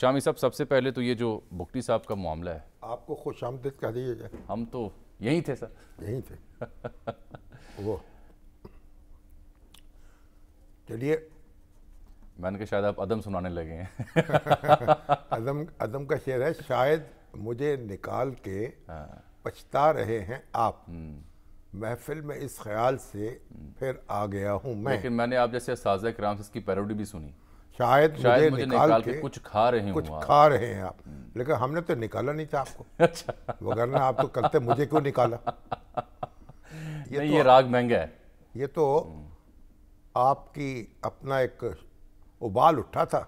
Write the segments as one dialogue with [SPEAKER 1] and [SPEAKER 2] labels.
[SPEAKER 1] शामी साहब सबसे पहले तो ये जो भुगटी साहब का मामला है
[SPEAKER 2] आपको खुश आमदद कह जाए
[SPEAKER 1] हम तो यहीं थे सर यहीं थे वो चलिए मैंने कहा शायद आप अदम सुनाने लगे हैं
[SPEAKER 2] अदम अदम का शेर है शायद मुझे निकाल के हाँ। पछता रहे हैं आप हम्म। महफिल में इस ख्याल से हम्म। फिर आ गया हूँ मैं लेकिन
[SPEAKER 1] मैंने आप जैसे साजा कराम से इसकी पैरोडी भी सुनी शायद, शायद मुझे, मुझे निकाल, निकाल के, के कुछ खा रहे हैं कुछ खा रहे
[SPEAKER 2] हैं आप लेकिन हमने तो निकाला नहीं था आपको अच्छा वगरना आप तो करते मुझे क्यों निकाला
[SPEAKER 1] ये नहीं, तो, ये राग महंगा है ये तो
[SPEAKER 2] आपकी अपना एक उबाल उठा था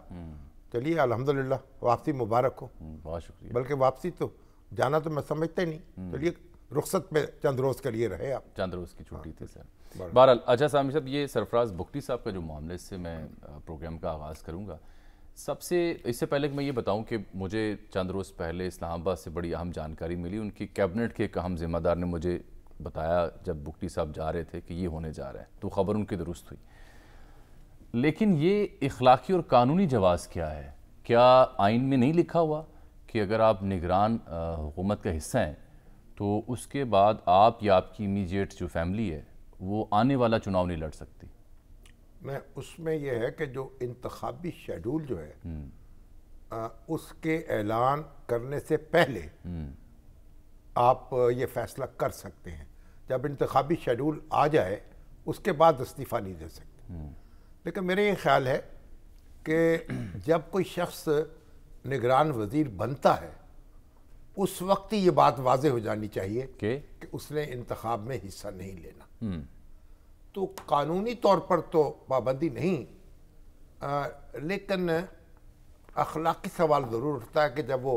[SPEAKER 2] चलिए अल्हम्दुलिल्लाह वापसी मुबारक हो हम्म, बहुत शुक्रिया बल्कि वापसी तो जाना तो मैं समझता ही नहीं हम्म। चलिए रुखसत पे चंद रोज़ के लिए रहे आप
[SPEAKER 1] चंद रोज़ की छुट्टी हाँ, थी सर बहरहाल अच्छा साहब साहब ये सरफराज भुगटी साहब का जो मामले से मैं प्रोग्राम का आगाज़ करूँगा सबसे इससे पहले कि मैं ये बताऊं कि मुझे चंद रोज़ पहले इस्लामाबाद से बड़ी अहम जानकारी मिली उनकी कैबिनेट के एक अहम जिम्मेदार ने मुझे बताया जब बुकटी साहब जा रहे थे कि ये होने जा रहा है तो खबर उनकी दुरुस्त हुई लेकिन ये इखलाकी और कानूनी जवाज़ क्या है क्या आइन में नहीं लिखा हुआ कि अगर आप निगरान हुकूमत का हिस्सा हैं तो उसके बाद आप या आपकी इमीजिएट जो फैमिली है वो आने वाला चुनाव नहीं लड़ सकती
[SPEAKER 2] मैं उसमें यह है कि जो इंतबी शेड्यूल जो है
[SPEAKER 1] आ, हम्म।
[SPEAKER 2] उसके ऐलान करने से पहले
[SPEAKER 1] हम्म।
[SPEAKER 2] आप ये फैसला कर सकते हैं जब इंतबी शेड्यूल आ जाए उसके बाद इस्तीफ़ा नहीं दे सकते हम्म। लेकिन मेरा ये ख्याल है कि जब कोई शख्स निगरान वजीर बनता है उस वक्त ही ये बात वाज हो जानी चाहिए के? कि उसने इंतखब में हिस्सा नहीं लेना हम्म। तो कानूनी तौर पर तो पाबंदी नहीं आ, लेकिन अखलाकी सवाल ज़रूर उठता है कि जब वो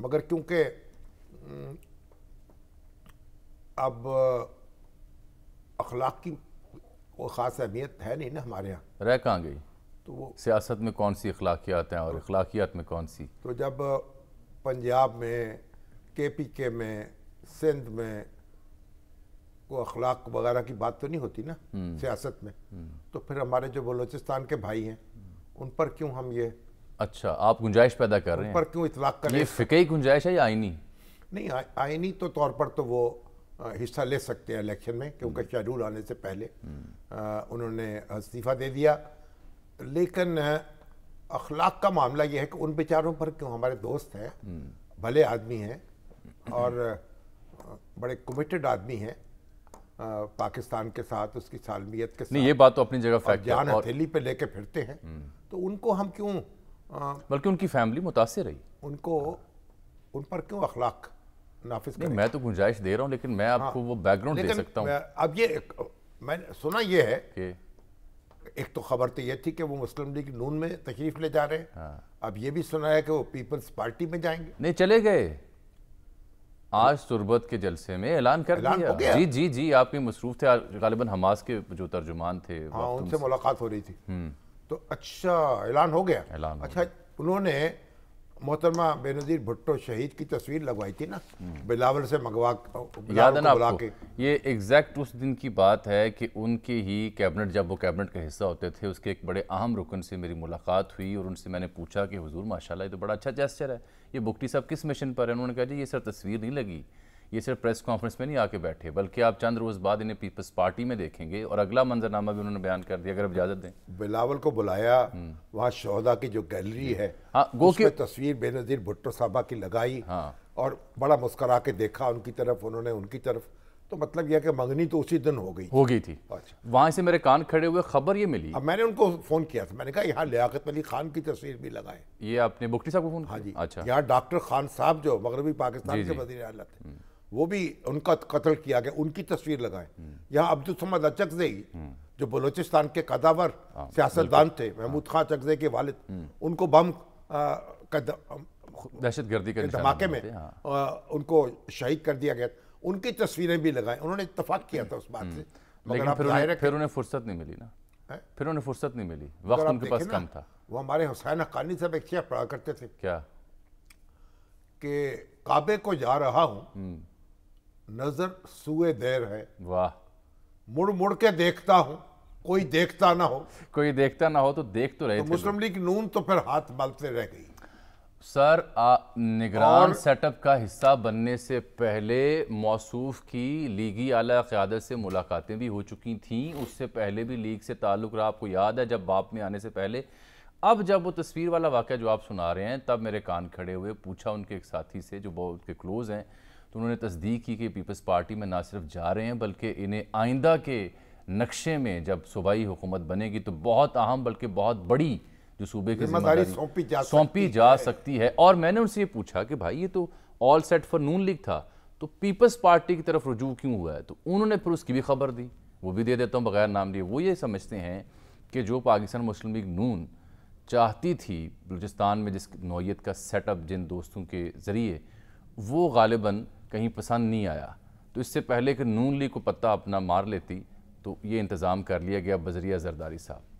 [SPEAKER 2] मगर क्योंकि हम्म, अब अखलाक की वो ख़ास अहमियत है नहीं ना हमारे यहाँ
[SPEAKER 1] रह कहाँ गई तो वो सियासत में कौन सी अखलाकियात हैं और तो अखलाकियात में कौन सी
[SPEAKER 2] तो जब पंजाब में के पी के में सिंध में वो अखलाक वगैरह की बात तो नहीं होती ना हम्म। सियासत में हम्म। तो फिर हमारे जो बलोचिस्तान के भाई हैं उन पर क्यों हम ये
[SPEAKER 1] अच्छा आप गुंजाइश पैदा कर रहे हैं पर क्यों इतलाक कर ये फिकई गुंजाइश है या आईनी
[SPEAKER 2] नहीं आ, आइनी तो तौर पर तो वो हिस्सा ले सकते हैं इलेक्शन में क्योंकि हम्म। शेड्यूल आने से पहले आ, उन्होंने इस्तीफ़ा दे दिया लेकिन अखलाक का मामला यह है कि उन बेचारों पर क्यों हमारे दोस्त हैं भले आदमी हैं और बड़े कमिटेड आदमी हैं पाकिस्तान के साथ उसकी सालमियत के साथ नहीं ये बात तो अपनी जगह फैक्ट जान हथेली पे लेके फिरते हैं हम्म। तो उनको हम क्यों
[SPEAKER 1] बल्कि उनकी फैमिली मुतासर रही
[SPEAKER 2] उनको उन पर क्यों अखलाक नाफिज नहीं मैं तो
[SPEAKER 1] गुंजाइश दे रहा हूँ लेकिन मैं आपको हाँ, वो बैकग्राउंड दे सकता हूँ
[SPEAKER 2] अब ये मैंने सुना ये है एक तो खबर तो ये थी कि वो मुस्लिम लीग नून में तशरीफ ले जा रहे हैं हाँ। अब ये भी सुना है कि वो पीपल्स पार्टी में जाएंगे
[SPEAKER 1] नहीं चले गए आज तुरबत के जलसे में ऐलान कर एलान दिया गया। जी जी जी आप भी मसरूफ थे गालिबा हमास के जो तर्जुमान थे हाँ उनसे
[SPEAKER 2] मुलाकात हो रही थी हम्म। तो अच्छा ऐलान हो गया ऐलान अच्छा उन्होंने मोहतरमा बेनजीर भुट्टो शहीद की तस्वीर लगवाई थी ना हम्म। बिलावल से मंगवा
[SPEAKER 1] याद ना के ये एग्जैक्ट उस दिन की बात है कि उनके ही कैबिनेट जब वो कैबिनेट का हिस्सा होते थे उसके एक बड़े अहम रुकन से मेरी मुलाकात हुई और उनसे मैंने पूछा कि हजूर माशाला तो बड़ा अच्छा जैस्चर है ये बुकटी साहब किस मिशन पर है उन्होंने कहा जी ये सर तस्वीर नहीं लगी ये सिर्फ प्रेस कॉन्फ्रेंस में नहीं आके बैठे बल्कि आप चंद रोज़ बाद इन्हें पीपल्स पार्टी में देखेंगे और अगला मंजरनामा भी उन्होंने बयान कर दिया अगर इजाज़त दें
[SPEAKER 2] बिलावल को बुलाया हम्म। वहाँ शोदा की जो गैलरी है हाँ गो तस्वीर बेनज़ीर भुट्टो साहबा की लगाई हाँ और बड़ा मुस्करा के देखा उनकी तरफ उन्होंने उनकी तरफ तो मतलब यह कि मंगनी तो उसी दिन हो गई हो गई थी
[SPEAKER 1] अच्छा वहां से
[SPEAKER 2] मेरे कान खड़े हुए खबर ये मिली अब मैंने उनको फ़ोन किया था मैंने कहा यहाँ लियाकत अली खान की तस्वीर भी लगाए ये आपने बुकटी साहब को फ़ोन हाँ जी अच्छा यहाँ डॉक्टर खान साहब जो मगरबी पाकिस्तान के वजी अला थे हम्म। वो भी उनका कत्ल किया गया उनकी तस्वीर लगाएं यहाँ अब्दुल समद अचकजई जो बलोचिस्तान के कदावर हाँ, सियासतदान थे महमूद हाँ। खान अचकजई के वालिद हम्म। उनको बम दहशत गर्दी के धमाके में हाँ। आ, उनको शहीद कर दिया गया उनकी तस्वीरें भी लगाएं उन्होंने इतफाक किया था उस बात हम्म। से लेकिन फिर उन्हें
[SPEAKER 1] फिर उन्हें फुर्सत नहीं मिली ना फिर उन्हें फुर्सत नहीं मिली वक्त उनके पास कम था
[SPEAKER 2] वो हमारे हुसैन हकानी साहब एक शेयर पढ़ा करते थे क्या के काबे को जा रहा हूँ हम्म। नजर सुए देर है वाह मुड़ मुड़ के देखता हूं कोई
[SPEAKER 1] देखता ना हो कोई देखता ना हो तो देख तो रहे तो मुस्लिम
[SPEAKER 2] लीग नून तो फिर हाथ बालते रह गई
[SPEAKER 1] सर निगरान सेटअप का हिस्सा बनने से पहले मौसू की लीगी आला क़्यादत से मुलाकातें भी हो चुकी थीं उससे पहले भी लीग से ताल्लुक़ रहा आपको याद है जब बाप में आने से पहले अब जब वो तस्वीर वाला वाक़ जो आप सुना रहे हैं तब मेरे कान खड़े हुए पूछा उनके एक साथी से जो बहुत उनके क्लोज़ हैं तो उन्होंने तस्दीक की कि पीपल्स पार्टी में ना सिर्फ जा रहे हैं बल्कि इन्हें आइंदा के नक्शे में जब सूबाई हुकूमत बनेगी तो बहुत अहम बल्कि बहुत बड़ी जो सूबे की जिम्मेदारी सौंपी जा सौंपी जा सकती है और मैंने उनसे ये पूछा कि भाई ये तो all set for noon league था तो पीपल्स पार्टी की तरफ रुजू क्यों हुआ है तो उन्होंने फिर उसकी भी खबर दी वो भी दे देता हूँ बगैर नाम लिए वो ये समझते हैं कि जो पाकिस्तान मुस्लिम लीग नून चाहती थी बलूचिस्तान में जिस नोयत का सेटअप जिन दोस्तों के ज़रिए वो गालिबा कहीं पसंद नहीं आया तो इससे पहले कि नून लीग को पत्ता अपना मार लेती तो ये इंतज़ाम कर लिया गया बजरिया जरदारी साहब